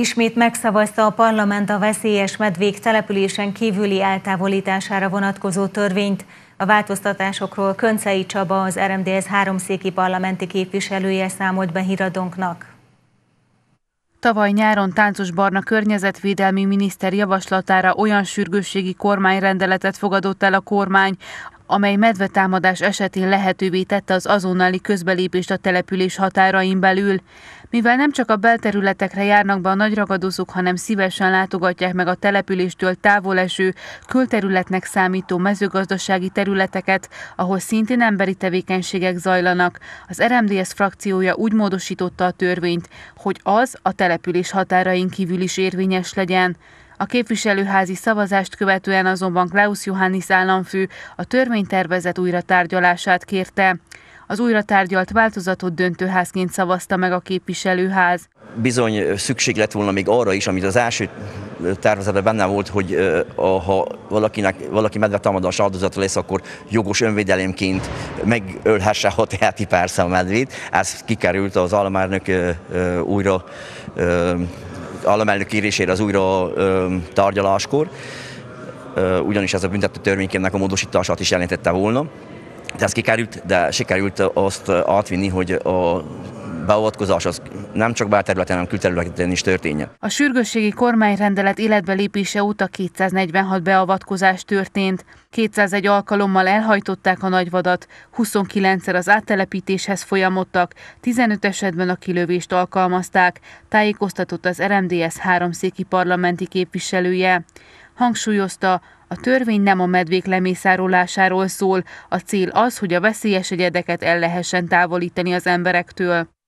Ismét megszavazta a parlament a veszélyes medvék településen kívüli eltávolítására vonatkozó törvényt. A változtatásokról Köncei Csaba, az RMDS háromszéki parlamenti képviselője számolt be híradónknak. Tavaly nyáron Táncos Barna környezetvédelmi miniszter javaslatára olyan sürgősségi kormányrendeletet fogadott el a kormány, amely medvetámadás esetén lehetővé tette az azonnali közbelépést a település határain belül, mivel nem csak a belterületekre járnak be a nagyragadozók, hanem szívesen látogatják meg a településtől távol eső, külterületnek számító mezőgazdasági területeket, ahol szintén emberi tevékenységek zajlanak. Az RMDS frakciója úgy módosította a törvényt, hogy az a település határain kívül is érvényes legyen. A képviselőházi szavazást követően azonban Klaus Johannis államfő a törvénytervezet újratárgyalását kérte. Az újra tárgyalt változatot döntőházként szavazta meg a képviselőház. Bizony szükség lett volna még arra is, amit az első tervezetben benne volt, hogy ha valakinek, valaki medvetámadás áldozata lesz, akkor jogos önvédelemként megölhesse a teáti a medvét. Ez kikerült az államárnök újra államelnök írésére az újra tárgyaláskor, ugyanis ez a büntető törvénykének a módosítását is jelentette volna. De ez kikerült, de sikerült azt átvinni, hogy a beavatkozás az nem csak belterületen, hanem külterületen is történjen. A sürgősségi kormányrendelet lépése óta 246 beavatkozás történt, 201 alkalommal elhajtották a nagyvadat, 29-szer az áttelepítéshez folyamodtak, 15 esetben a kilövést alkalmazták, tájékoztatott az RMDS háromszéki parlamenti képviselője. Hangsúlyozta, a törvény nem a medvék lemészárolásáról szól, a cél az, hogy a veszélyes egyedeket el lehessen távolítani az emberektől.